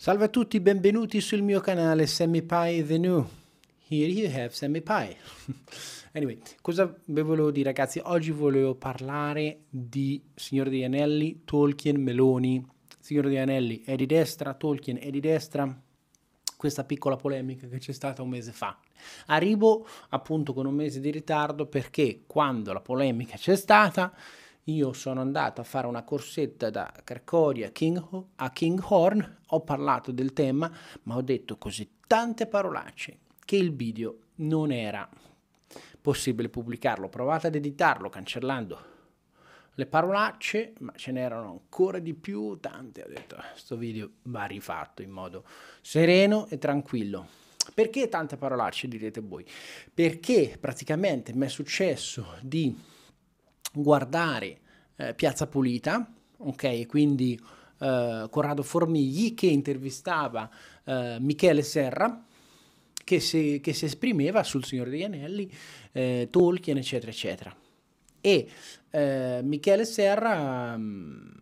Salve a tutti, benvenuti sul mio canale SemiPy The New. Here you have SemiPy. anyway, cosa vi volevo dire ragazzi? Oggi volevo parlare di Signore degli Anelli, Tolkien, Meloni. Signore degli Anelli è di destra, Tolkien è di destra. Questa piccola polemica che c'è stata un mese fa. Arrivo appunto con un mese di ritardo perché quando la polemica c'è stata io sono andato a fare una corsetta da Cracovia a Kinghorn, ho parlato del tema, ma ho detto così tante parolacce che il video non era possibile pubblicarlo. Provate ad editarlo cancellando le parolacce, ma ce n'erano ancora di più, tante. Ho detto, questo video va rifatto in modo sereno e tranquillo. Perché tante parolacce, direte voi? Perché praticamente mi è successo di guardare eh, Piazza Pulita, ok? Quindi eh, Corrado Formigli che intervistava eh, Michele Serra, che si, che si, esprimeva sul Signore degli Anelli, eh, Tolkien, eccetera, eccetera. E eh, Michele Serra mh, mm,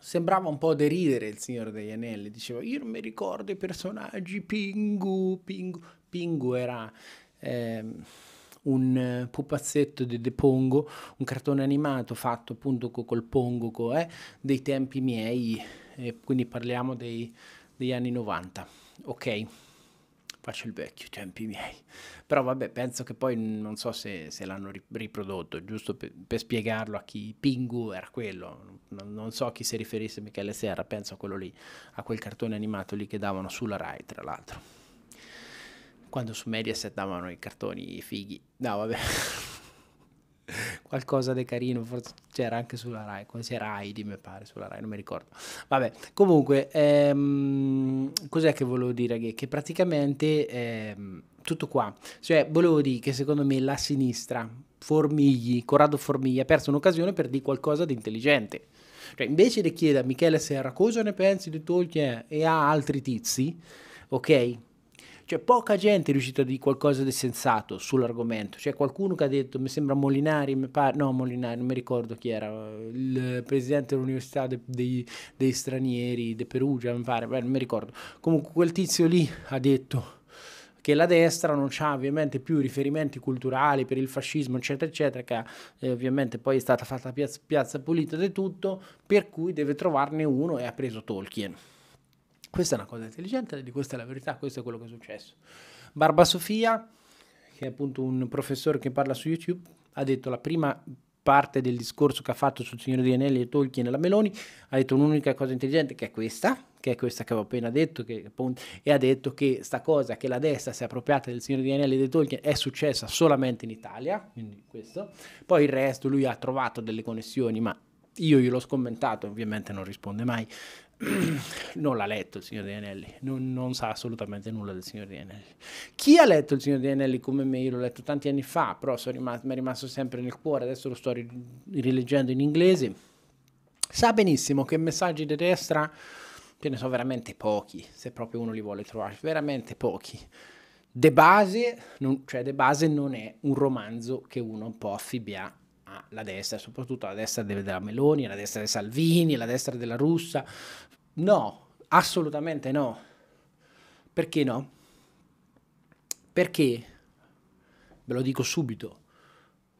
sembrava un po' deridere il Signore degli Anelli, diceva io non mi ricordo i personaggi, Pingu, Pingu, Pingu era... Eh, un eh, pupazzetto di De Pongo, un cartone animato fatto appunto col Pongo, co, eh, dei tempi miei, eh, quindi parliamo dei, degli anni 90. Ok, faccio il vecchio, tempi miei. Però vabbè, penso che poi non so se, se l'hanno riprodotto, giusto per, per, spiegarlo a chi Pingu era quello, non, non, so a chi si riferisse Michele Serra, penso a quello lì, a quel cartone animato lì che davano sulla Rai, tra l'altro quando su Mediaset davano i cartoni fighi. No, vabbè. Qualcosa di carino, forse c'era anche sulla Rai, c'era Heidi mi pare sulla Rai, non mi ricordo. Vabbè, comunque, ehm, cos'è che volevo dire? Che, che praticamente ehm, tutto qua, cioè volevo dire che secondo me la sinistra, Formigli, Corrado Formigli ha perso un'occasione per dire qualcosa di intelligente. Cioè, invece di chiedere a Michele Serra cosa ne pensi di Tolkien e a altri tizi, ok? Cioè poca gente è riuscita a dire qualcosa di sensato sull'argomento. C'è cioè, qualcuno che ha detto, mi sembra Molinari, mi pare, no Molinari, non mi ricordo chi era, il presidente dell'università dei, dei, dei stranieri di de Perugia, mi pare, beh, non mi ricordo. Comunque quel tizio lì ha detto che la destra non ha ovviamente più riferimenti culturali per il fascismo, eccetera, eccetera, che eh, ovviamente poi è stata fatta piazza, piazza pulita di tutto, per cui deve trovarne uno e ha preso Tolkien. Questa è una cosa intelligente, di questa è la verità, questo è quello che è successo. Barba Sofia, che è appunto un professore che parla su YouTube, ha detto la prima parte del discorso che ha fatto sul Signore di Anelli e Tolkien e la Meloni, ha detto un'unica cosa intelligente che è questa, che è questa che avevo appena detto, che, appunto, e ha detto che sta cosa che la destra si è appropriata del Signore di Anelli e di Tolkien è successa solamente in Italia, quindi questo. Poi il resto lui ha trovato delle connessioni, ma io gliel'ho scommentato, ovviamente non risponde mai, non l'ha letto il signor Dianelli, non, non, sa assolutamente nulla del signor Dianelli. Chi ha letto il signor Dianelli come me, io l'ho letto tanti anni fa, però rimasto, mi è rimasto sempre nel cuore, adesso lo sto ri- rileggendo in inglese, sa benissimo che messaggi di destra ce ne sono veramente pochi, se proprio uno li vuole trovare, veramente pochi. De base, non, cioè De base non è un romanzo che uno può affibbiare la destra, soprattutto la destra della Meloni, la destra di Salvini, la destra della Russa. No, assolutamente no. Perché no? Perché, ve lo dico subito,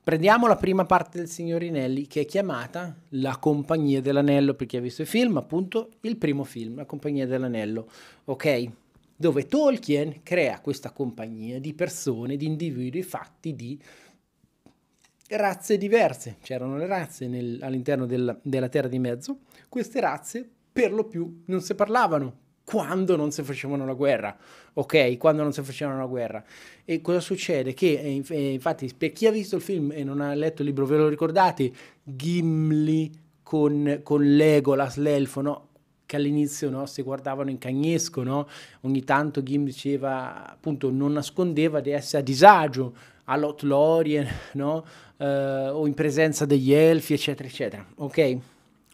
prendiamo la prima parte del signor Signorinelli che è chiamata La Compagnia dell'Anello, per chi ha visto il film, appunto il primo film, La Compagnia dell'Anello, ok? Dove Tolkien crea questa compagnia di persone, di individui fatti di razze diverse, c'erano le razze nel, all'interno del, della Terra di Mezzo, queste razze per lo più non si parlavano quando non si facevano la guerra, ok? Quando non si facevano la guerra. E cosa succede? Che eh, eh, infatti per chi ha visto il film e non ha letto il libro, ve lo ricordate? Gimli con, con Legolas, l'elfo, no? che all'inizio no, si guardavano in cagnesco, no? ogni tanto Gim diceva, appunto, non nascondeva di essere a disagio all'Otlorien no? uh, o in presenza degli elfi, eccetera, eccetera. Ok?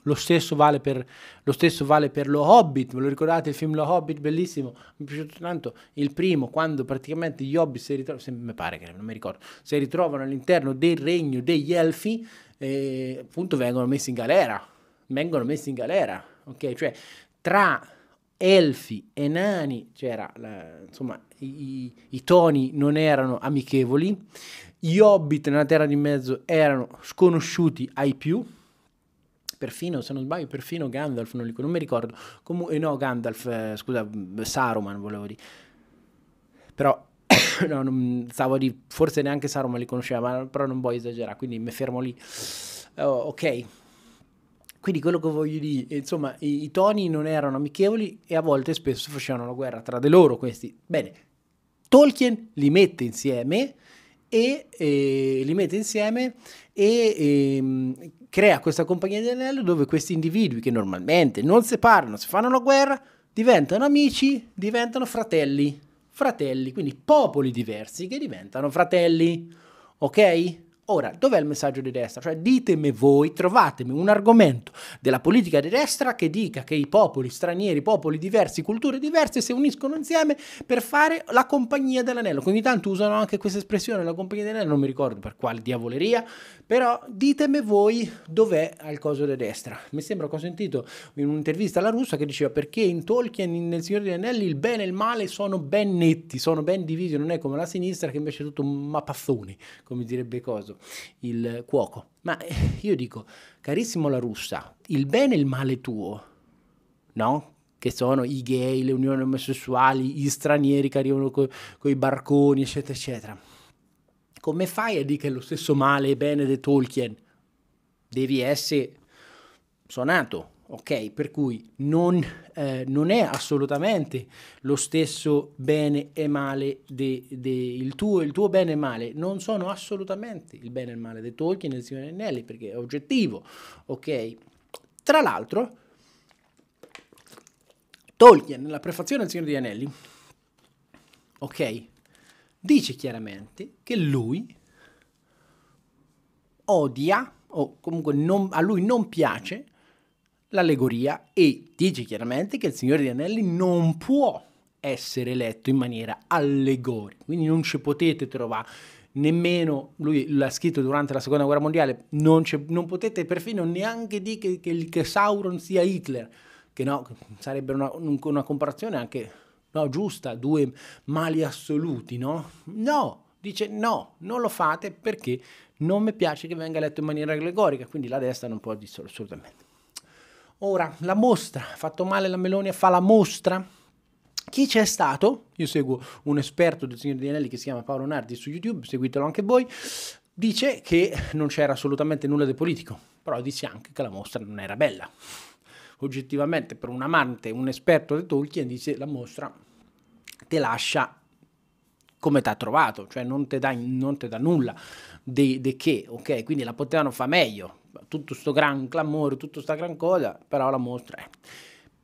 Lo stesso vale per lo, stesso vale per lo Hobbit, ve lo ricordate il film Lo Hobbit, bellissimo, mi è piaciuto tanto, il primo, quando praticamente gli Hobbit si ritrovano, se, mi pare che non mi ricordo, si ritrovano all'interno del regno degli elfi, e, eh, appunto vengono messi in galera, vengono messi in galera, ok? Cioè tra elfi e nani c'era, la, insomma, i, i toni non erano amichevoli, gli hobbit nella Terra di Mezzo erano sconosciuti ai più, perfino, se non sbaglio, perfino Gandalf, non, li, non mi ricordo, comunque, eh, no Gandalf, eh, scusa, Saruman volevo dire, però no, non, stavo di, forse neanche Saruman li conosceva, ma, però non voglio esagerare, quindi mi fermo lì. Oh, ok, quindi quello che voglio dire, insomma, i, i toni non erano amichevoli e a volte spesso facevano la guerra tra di loro questi. Bene, Tolkien li mette insieme e, e li mette insieme e, e ehm, crea questa compagnia di anello dove questi individui che normalmente non separano, si fanno la guerra, diventano amici, diventano fratelli, fratelli, quindi popoli diversi che diventano fratelli, ok? Ora, dov'è il messaggio di destra? Cioè, ditemi voi, trovatemi un argomento della politica di destra che dica che i popoli stranieri, popoli diversi, culture diverse si uniscono insieme per fare la compagnia dell'anello. Ogni tanto usano anche questa espressione, la compagnia dell'anello, non mi ricordo per quale diavoleria, però ditemi voi dov'è al coso di destra. Mi sembra che ho sentito in un'intervista alla russa che diceva perché in Tolkien, nel Signore degli Anelli, il bene e il male sono ben netti, sono ben divisi, non è come la sinistra che invece è tutto un mappazzone, come direbbe Coso il cuoco. Ma eh, io dico, carissimo la russa, il bene e il male tuo, no? Che sono i gay, le unioni omosessuali, gli stranieri che arrivano con i barconi, eccetera, eccetera. Come fai a dire che è lo stesso male e bene di Tolkien? Devi essere sonato, ok? Per cui non, eh, non, è assolutamente lo stesso bene e male, de, de, tuo, il, tuo, bene e male non sono assolutamente il bene e il male di Tolkien e del Signore Nelli perché è oggettivo, ok? Tra l'altro, Tolkien, nella prefazione del Signore degli Anelli, ok, dice chiaramente che lui odia, o comunque non, a lui non piace, l'allegoria e dice chiaramente che il Signore degli Anelli non può essere letto in maniera allegorica, quindi non ci potete trovare nemmeno, lui l'ha scritto durante la seconda guerra mondiale, non, non potete perfino neanche dire che, che, che, Sauron sia Hitler, che no, sarebbe una, una comparazione anche no, giusta, due mali assoluti, no? No, dice no, non lo fate perché non mi piace che venga letto in maniera allegorica, quindi la destra non può assolutamente. Ora, la mostra, fatto male la Meloni fa la mostra? Chi c'è stato? Io seguo un esperto del signor Di Anelli che si chiama Paolo Nardi su YouTube, seguitelo anche voi dice che non c'era assolutamente nulla di politico, però dice anche che la mostra non era bella. Oggettivamente, per un amante, un esperto di Tolkien, dice la mostra te lascia come t'ha trovato, cioè non ti dà nulla di che, ok? Quindi la potevano fare meglio, tutto sto gran clamore, tutta sta gran cosa, però la mostra è.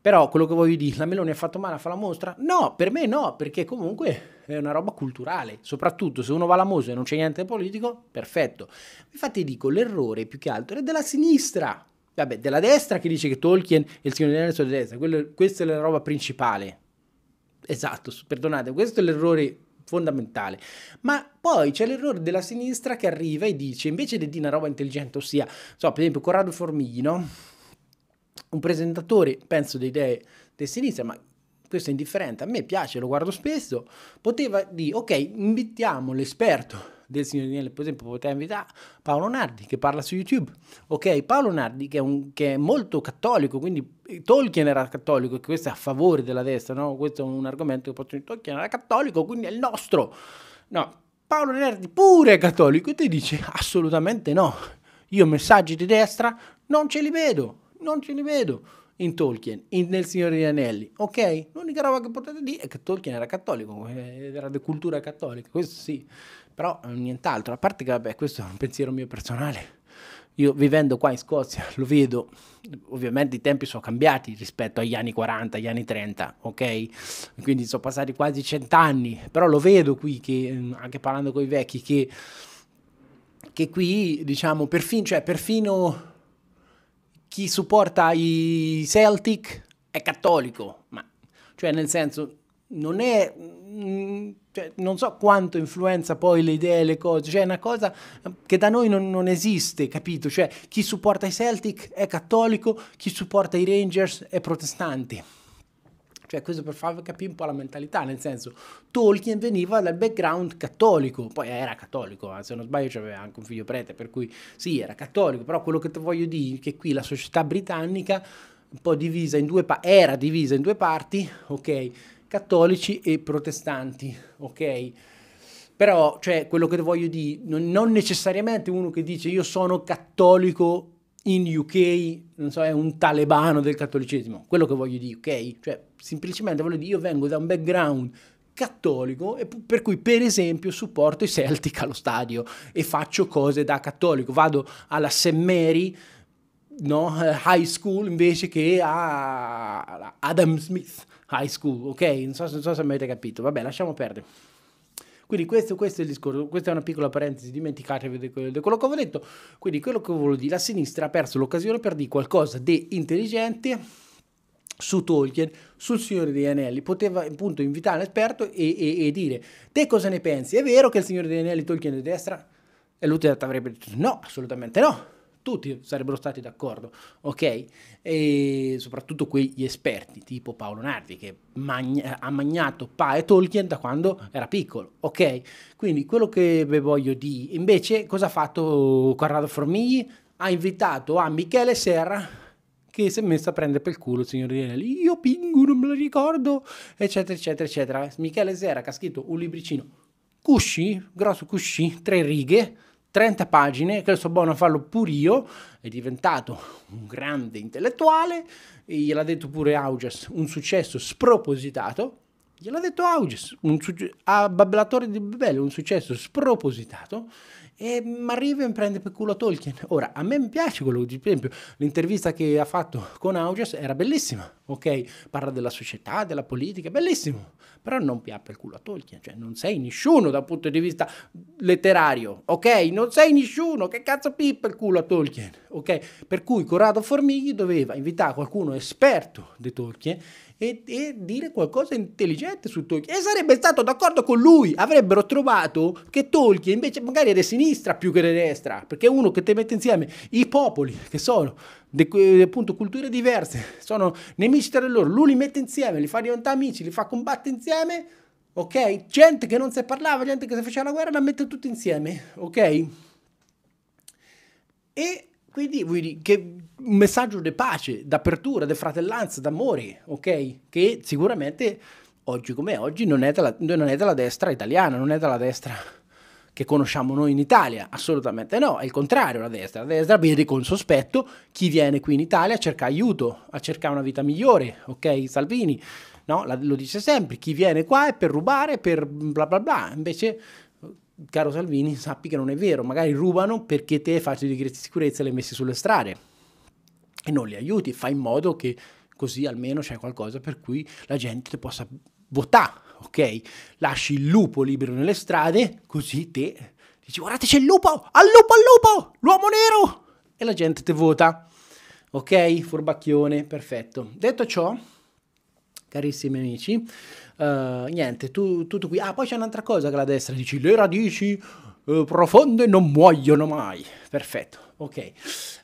Però quello che voglio dire, la Meloni ha fatto male a fare la mostra? No, per me no, perché comunque è una roba culturale. Soprattutto se uno va alla mostra e non c'è niente politico, perfetto. Infatti dico, l'errore più che altro è della sinistra. Vabbè, della destra che dice che Tolkien e il signore dell'anello sono di destra. Quello, questa è la roba principale. Esatto, perdonate, questo è l'errore fondamentale. Ma poi c'è l'errore della sinistra che arriva e dice, invece di dire una roba intelligente, ossia, so, per esempio Corrado Formiglino, un presentatore, penso, di idee di sinistra, ma questo è indifferente, a me piace, lo guardo spesso, poteva dire, ok, invitiamo l'esperto del Signore Daniele, per esempio, potrei invitare Paolo Nardi che parla su YouTube. Ok, Paolo Nardi che è, un, che è molto cattolico, quindi Tolkien era cattolico, e questo è a favore della destra, no? Questo è un argomento che possono dire Tolkien era cattolico, quindi è il nostro. No, Paolo Nardi pure è cattolico e ti dice assolutamente no. Io messaggi di destra non ce li vedo, non ce li vedo in Tolkien, in, nel Signore degli Anelli, ok? L'unica roba che potete dire è che Tolkien era cattolico, eh, era di cultura cattolica, questo sì, però eh, nient'altro, a parte che vabbè, questo è un pensiero mio personale. Io vivendo qua in Scozia lo vedo, ovviamente i tempi sono cambiati rispetto agli anni 40, agli anni 30, ok? Quindi sono passati quasi cent'anni, però lo vedo qui che, mm, anche parlando con i vecchi, che, che qui, diciamo, perfino, cioè, perfino chi supporta i Celtic è cattolico, ma cioè nel senso non è mm, cioè, non so quanto influenza poi le idee le cose, cioè è una cosa che da noi non, non, esiste, capito? Cioè chi supporta i Celtic è cattolico, chi supporta i Rangers è protestante. Cioè questo per farvi capire un po' la mentalità, nel senso Tolkien veniva dal background cattolico, poi era cattolico, eh, se non sbaglio c'aveva anche un figlio prete, per cui sì era cattolico, però quello che ti voglio dire è che qui la società britannica un po' divisa in due pa- era divisa in due parti, ok? cattolici e protestanti, ok? Però, cioè, quello che voglio dire, non necessariamente uno che dice io sono cattolico in UK, non so, è un talebano del cattolicesimo, quello che voglio dire, ok? Cioè, semplicemente voglio dire, io vengo da un background cattolico e per cui per esempio supporto i Celtic allo stadio e faccio cose da cattolico, vado alla St. Mary, no? Eh, high school invece che a Adam Smith, high school, ok? Non so, non so se mi avete capito, vabbè, lasciamo perdere. Quindi questo, questo, è il discorso, questa è una piccola parentesi, dimenticatevi di quello, di quello che avevo detto. Quindi quello che volevo dire, la sinistra ha perso l'occasione per dire qualcosa di intelligente su Tolkien, sul Signore degli Anelli, poteva appunto invitare un esperto e, e, e, dire, te cosa ne pensi? È vero che il Signore degli Anelli Tolkien è di destra? E lui ti avrebbe detto, no, assolutamente no tutti sarebbero stati d'accordo, ok? E soprattutto quegli esperti, tipo Paolo Nardi, che magna- ha magnato Pa e Tolkien da quando era piccolo, ok? Quindi quello che vi voglio dire, invece, cosa ha fatto Corrado Formigli? Ha invitato a Michele Serra che si è messo a prendere per il culo il signor Rinelli. Io pingu, non me lo ricordo, eccetera, eccetera, eccetera. Michele Serra che ha scritto un libricino, cusci, grosso cusci, tre righe, 30 pagine, che so buono a farlo pure io, è diventato un grande intellettuale, gliel'ha detto pure Auges, un successo spropositato, gliel'ha detto Auges, un succe- a Babbelatore di Bebello, un successo spropositato, e Marriven prende per culo Tolkien. Ora, a me piace quello, per esempio, l'intervista che ha fatto con Augias era bellissima, ok? Parla della società, della politica, bellissimo, però non piace per culo a Tolkien, cioè non sei nessuno dal punto di vista letterario, ok? Non sei nessuno, che cazzo pippa il culo a Tolkien, ok? Per cui Corrado Formigli doveva invitare qualcuno esperto di Tolkien e, e, dire qualcosa intelligente su Tolkien e sarebbe stato d'accordo con lui, avrebbero trovato che Tolkien invece magari era sinistro sinistra più che di destra, perché è uno che ti mette insieme i popoli che sono de, appunto culture diverse, sono nemici tra loro, lui li mette insieme, li fa diventare amici, li fa combattere insieme, ok? Gente che non si parlava, gente che si faceva la guerra, la mette tutti insieme, ok? E quindi vuol dire che un messaggio di pace, d'apertura, di fratellanza, d'amore, ok? Che sicuramente oggi come oggi non è, dalla, non è dalla destra italiana, non è dalla destra che conosciamo noi in Italia, assolutamente no, è il contrario la destra, la destra vede con sospetto chi viene qui in Italia a cercare aiuto, a cercare una vita migliore, ok Salvini, no? La, lo dice sempre, chi viene qua è per rubare, per bla bla bla, invece caro Salvini sappi che non è vero, magari rubano perché te faccio di sicurezza e le messi sulle strade e non li aiuti, fai in modo che così almeno c'è qualcosa per cui la gente possa votare ok? Lasci il lupo libero nelle strade, così te dici guardate c'è il lupo, al lupo, al lupo, l'uomo nero! E la gente te vota, ok? Furbacchione, perfetto. Detto ciò, carissimi amici, uh, niente, tu, tutto qui. Ah, poi c'è un'altra cosa che la destra dice, le radici uh, profonde non muoiono mai. Perfetto, ok.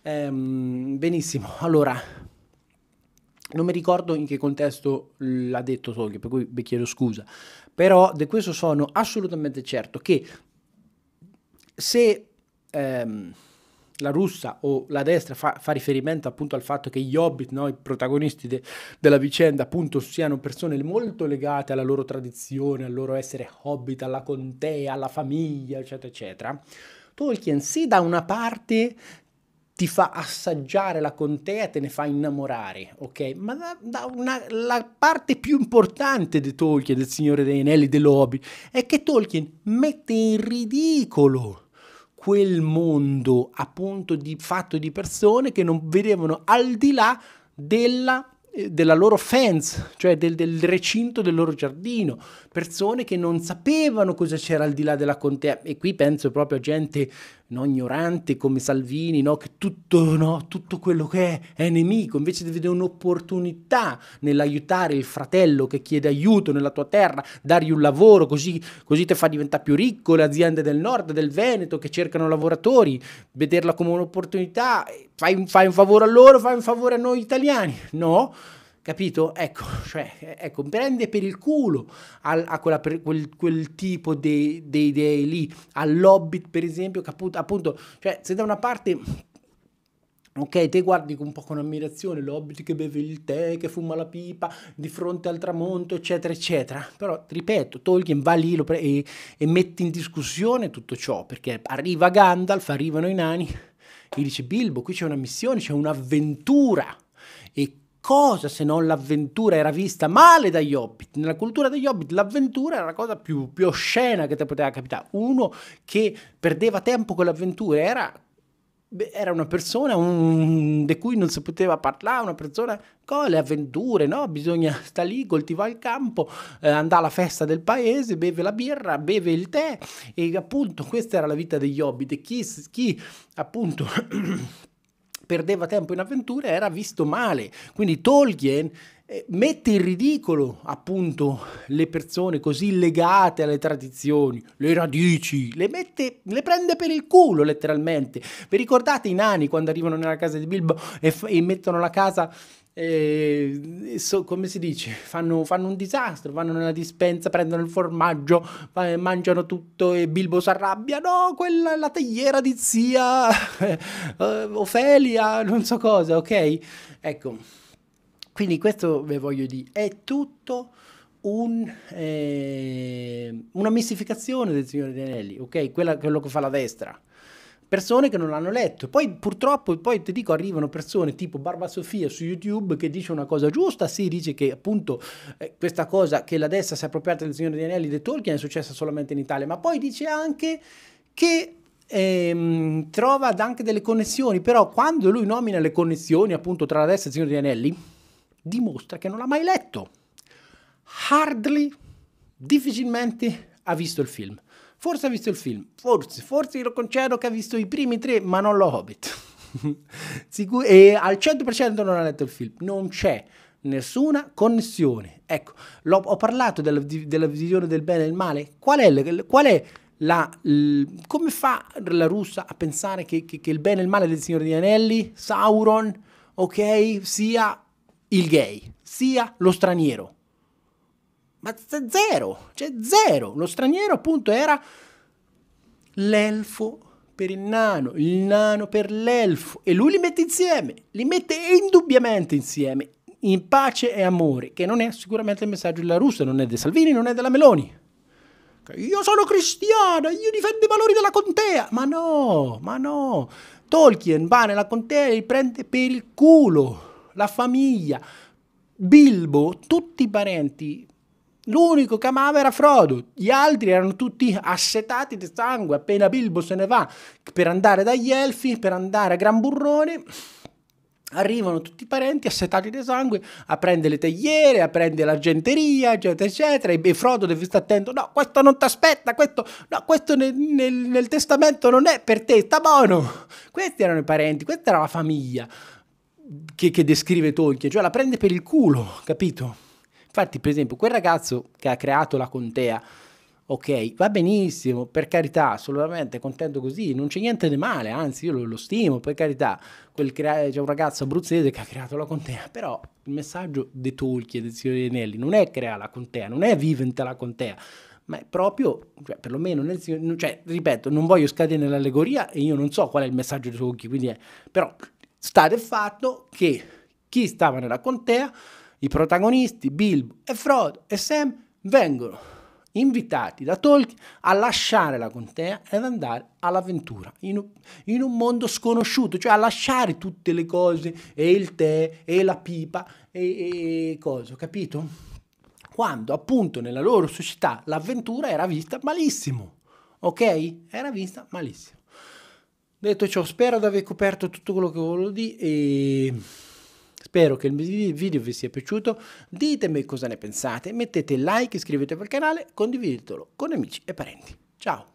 Um, benissimo, allora non mi ricordo in che contesto l'ha detto Tolkien, per cui vi chiedo scusa. Però di questo sono assolutamente certo che se ehm, la russa o la destra fa, fa, riferimento appunto al fatto che gli hobbit, no, i protagonisti de, della vicenda, appunto siano persone molto legate alla loro tradizione, al loro essere hobbit, alla contea, alla famiglia, eccetera, eccetera. Tolkien se da una parte ti fa assaggiare la contea, te ne fa innamorare, ok? Ma da, da una, la parte più importante di Tolkien, del Signore dei Anelli, dell'Hobby, è che Tolkien mette in ridicolo quel mondo appunto di, fatto di persone che non vedevano al di là della eh, della loro fence, cioè del, del, recinto del loro giardino, persone che non sapevano cosa c'era al di là della contea e qui penso proprio a gente no, ignorante come Salvini, no, che tutto, no, tutto quello che è è nemico, invece di vedere un'opportunità nell'aiutare il fratello che chiede aiuto nella tua terra, dargli un lavoro, così, così ti fa diventare più ricco le aziende del nord, del Veneto che cercano lavoratori, vederla come un'opportunità, fai, fai un favore a loro, fai un favore a noi italiani, no? Capito? Ecco, cioè, ecco, prende per il culo al, a quella, quel, quel, tipo di, di idee lì, all'Hobbit per esempio, che appunto, appunto, cioè, se da una parte Ok, te guardi un po' con ammirazione l'Hobbit che beve il tè, che fuma la pipa di fronte al tramonto, eccetera, eccetera. Però, ti ripeto, Tolkien va lì pre- e, e mette in discussione tutto ciò, perché arriva Gandalf, arrivano i nani, gli dice Bilbo, qui c'è una missione, c'è un'avventura. E cosa se non l'avventura era vista male dagli hobbit? Nella cultura degli hobbit l'avventura era la cosa più, più oscena che ti poteva capitare. Uno che perdeva tempo con l'avventura era era una persona un, di cui non si poteva parlare, una persona con le avventure, no? bisogna stare lì, coltivare il campo, eh, andare alla festa del paese, beve la birra, beve il tè e appunto questa era la vita degli hobbit e chi, chi appunto perdeva tempo in avventure era visto male. Quindi Tolkien eh, mette in ridicolo appunto le persone così legate alle tradizioni, le radici, le, mette, le prende per il culo letteralmente. Vi ricordate i nani quando arrivano nella casa di Bilbo e, f- e mettono la casa eh, so, come si dice, fanno, fanno, un disastro, vanno nella dispensa, prendono il formaggio, eh, mangiano tutto e Bilbo si arrabbia, no, quella è la tagliera di zia eh, Ofelia, non so cosa, ok? Ecco, quindi questo ve voglio dire, è tutto un, eh, una mistificazione del Signore degli Anelli, ok? Quella, quello che fa la destra persone che non l'hanno letto. Poi purtroppo, poi ti dico, arrivano persone tipo Barba Sofia su YouTube che dice una cosa giusta, si dice che appunto eh, questa cosa che la destra si è appropriata del Signore degli Anelli di Tolkien è successa solamente in Italia, ma poi dice anche che ehm, trova anche delle connessioni, però quando lui nomina le connessioni appunto tra la destra e il Signore degli Anelli, dimostra che non l'ha mai letto. Hardly, difficilmente ha visto il film. Forse ha visto il film, forse, forse lo concedo che ha visto i primi tre, ma non lo Hobbit. Sicur- e al 100% non ha letto il film, non c'è nessuna connessione. Ecco, ho parlato della, della, visione del bene e del male. Qual è, qual è la, l, come fa la russa a pensare che, che, che, il bene e il male del Signore degli Anelli, Sauron, ok, sia il gay, sia lo straniero? Ma zero, cioè zero. Lo straniero appunto era l'elfo per il nano, il nano per l'elfo e lui li mette insieme, li mette indubbiamente insieme, in pace e amore, che non è sicuramente il messaggio della Russia, non è di Salvini, non è della Meloni. Io sono cristiano, io difendo i valori della contea. Ma no, ma no. Tolkien va nella contea e li prende per il culo, la famiglia, Bilbo, tutti i parenti L'unico che amava era Frodo, gli altri erano tutti assetati di sangue, appena Bilbo se ne va per andare dagli elfi, per andare a Gran Burrone, arrivano tutti i parenti assetati di sangue a prendere le tegliere, a prendere l'argenteria, eccetera, eccetera, e Frodo deve stare attento, no, questo non ti aspetta, questo, no, questo nel, nel, nel testamento non è per te, sta buono. Questi erano i parenti, questa era la famiglia che, che descrive Tolkien, cioè la prende per il culo, capito? Infatti, per esempio, quel ragazzo che ha creato la contea, ok, va benissimo, per carità, assolutamente contento così, non c'è niente di male, anzi io lo, lo stimo, per carità, quel crea- c'è un ragazzo abruzzese che ha creato la contea, però il messaggio di Tolkien, del Signore degli Anelli, non è creare la contea, non è vivente la contea, ma è proprio, cioè, perlomeno nel cioè, ripeto, non voglio scadere nell'allegoria e io non so qual è il messaggio di Tolkien, quindi è, però sta del fatto che chi stava nella contea i protagonisti, Bilbo e Frodo e Sam, vengono invitati da Tolkien a lasciare la contea ed andare all'avventura in, in un mondo sconosciuto, cioè a lasciare tutte le cose e il tè e la pipa e, e cosa, capito? Quando appunto nella loro società l'avventura era vista malissimo, ok? Era vista malissimo. Detto ciò, spero di aver coperto tutto quello che volevo dire e Spero che il video vi sia piaciuto, ditemi cosa ne pensate, mettete like, iscrivetevi al canale, condividetelo con amici e parenti. Ciao!